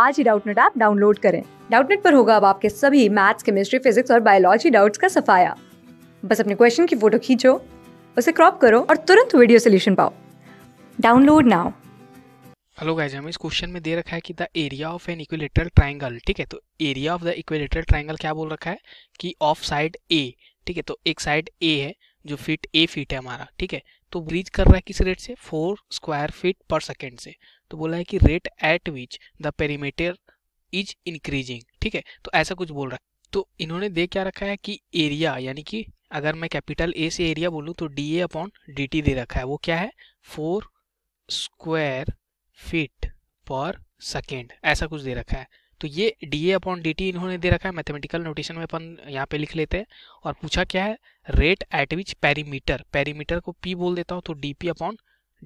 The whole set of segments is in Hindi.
आज ही डाउटनेट ऐप डाउनलोड करें डाउटनेट पर होगा अब आपके सभी मैथ्स केमिस्ट्री फिजिक्स और बायोलॉजी डाउट्स का सफाया बस अपने क्वेश्चन की फोटो खींचो उसे क्रॉप करो और तुरंत वीडियो सोल्यूशन पाओ डाउनलोड नाउ हेलो गाइज हमें इस क्वेश्चन में दे रखा है कि the area of an equilateral triangle ठीक है तो area of the equilateral triangle क्या बोल रखा है कि ऑफ साइड ए ठीक है तो एक साइड ए है जो फिट ए फिट है हमारा ठीक है तो रीच कर रहा है किस रेट से four square feet per second से तो बोला है कि rate at which the perimeter is increasing ठीक है तो ऐसा कुछ बोल रहा है तो इन्होंने दे क्या रखा है कि एरिया यानी कि अगर मैं कैपिटल ए से एरिया बोलूँ तो D A upon D T दे रखा है वो क्या है four square feet per second ऐसा कुछ दे रखा है तो ये D A upon D T इन्होंने दे रखा है मैथमेटिकल नोटेशन में अपन यहाँ पे लिख लेते हैं और पूछा क्या है rate at which perimeter perimeter को पी बोल देता हूँ तो D P upon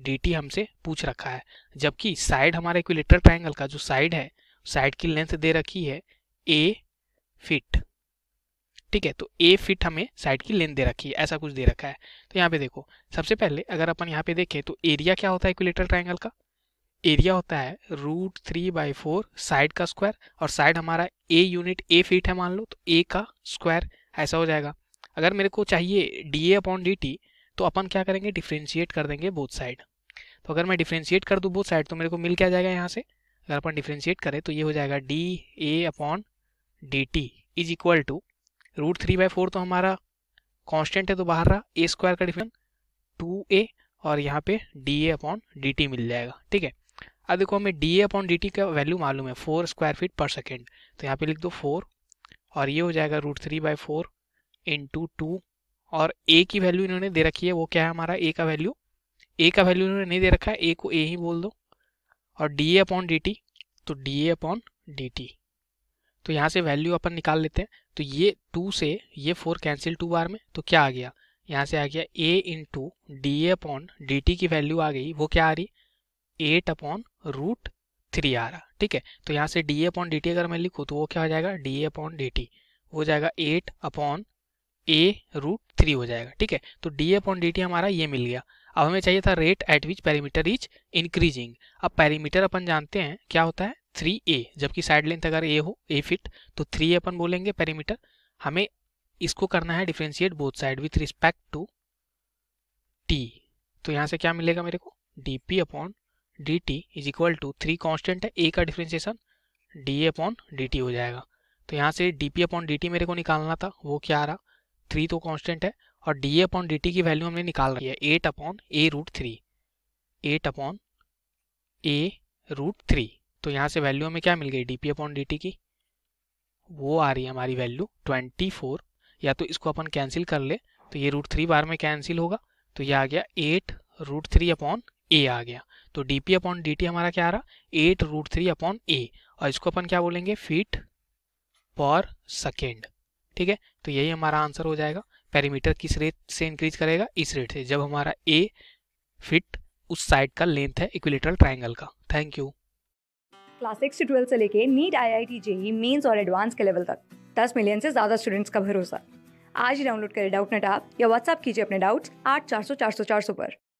D T हमसे पूछ रखा है जबकि साइड हमारे इक्विलेटर ट्राइंगल का जो साइड है साइड की लेंथ दे रखी है ए फिट ठीक है तो ए फिट हमें साइड की लेंथ दे रखी है ऐसा कुछ दे रखा है तो यहाँ पे देखो सबसे पहले अगर अपन यहाँ पे देखें तो एरिया क्या होता है इक्विलेटर ट्राइंगल का एरिया होता है root three by four side का स्क्वायर और साइड हमारा ए यूनिट ए फीट है मान लो तो ए का स्क्वायर ऐसा हो जाएगा अगर मेरे को चाहिए D A upon D T तो अपन क्या करेंगे डिफ्रेंशिएट कर देंगे बोथ साइड तो अगर मैं डिफ्रेंशिएट कर दूँ बोथ साइड तो मेरे को मिल क्या जाएगा यहाँ से अगर अपन डिफ्रेंशिएट करें तो ये हो जाएगा D A upon D T is equal to root three by four तो हमारा कांस्टेंट है तो बाहर रहा ए स्क्वायर का डिफरेंस टू ए और यहाँ पे D A upon D T मिल जाएगा ठीक है अब देखो हमें D A upon D T का वैल्यू मालूम है four square feet per second तो यहाँ पे लिख दो फोर और ये हो जाएगा root three by four into two और ए की वैल्यू इन्होंने दे रखी है वो क्या है हमारा ए का वैल्यू ए का वैल्यू इन्होंने नहीं दे रखा है ए को ए ही बोल दो और D A upon D T तो D A upon D T तो यहाँ से वैल्यू अपन निकाल लेते हैं तो ये टू से ये फोर कैंसिल टू बार में तो क्या आ गया यहाँ से आ गया A into D A upon D T की वैल्यू आ गई वो क्या आ रही एट अपॉन रूट थ्री आ रहा ठीक है तो यहाँ से D A upon D T अगर मैं लिखूँ तो वो क्या हो जाएगा D A upon D T हो जाएगा eight upon A root three हो जाएगा ठीक है तो D A upon D T हमारा ये मिल गया अब हमें चाहिए था rate at which perimeter is increasing अब पैरीमीटर अपन जानते हैं क्या होता है थ्री ए जबकि साइड लेंथ अगर ए हो ए फिट तो थ्री ए अपन बोलेंगे पैरीमीटर हमें इसको करना है differentiate both side with respect to T तो यहाँ से क्या मिलेगा मेरे को D P upon D T is equal to three constant है ए का differentiation D A upon D T हो जाएगा तो यहाँ से D P upon D T मेरे को निकालना था वो क्या आ रहा थ्री तो कॉन्स्टेंट है और D A upon D T की वैल्यू हमने निकाल रही है eight upon A root three eight upon A root three तो यहाँ से वैल्यू हमें क्या मिल गई D P upon D T की वो आ रही है हमारी वैल्यू ट्वेंटी फोर या तो इसको अपन कैंसिल कर ले तो ये रूट थ्री बार में कैंसिल होगा तो ये आ गया eight root three upon A आ गया तो D P upon D T हमारा क्या आ रहा eight root three upon A और इसको अपन क्या बोलेंगे फीट पर सेकेंड ठीक है तो यही हमारा आंसर हो जाएगा पैरीमीटर किस रेट से इंक्रीज करेगा इस रेट से जब हमारा ए फिट उस साइड का लेंथ है इक्विलेटरल ट्रायंगल का थैंक यू क्लास सिक्स से ट्वेल्थ से लेके NEET I I T JEE Mains और एडवांस के लेवल तक दस मिलियन से ज्यादा स्टूडेंट्स का भरोसा आज ही डाउनलोड करें डाउट नेट आप या व्हाट्सअप कीजिए अपने डाउट्स आठ चार सौ चार सौ चार सौ पर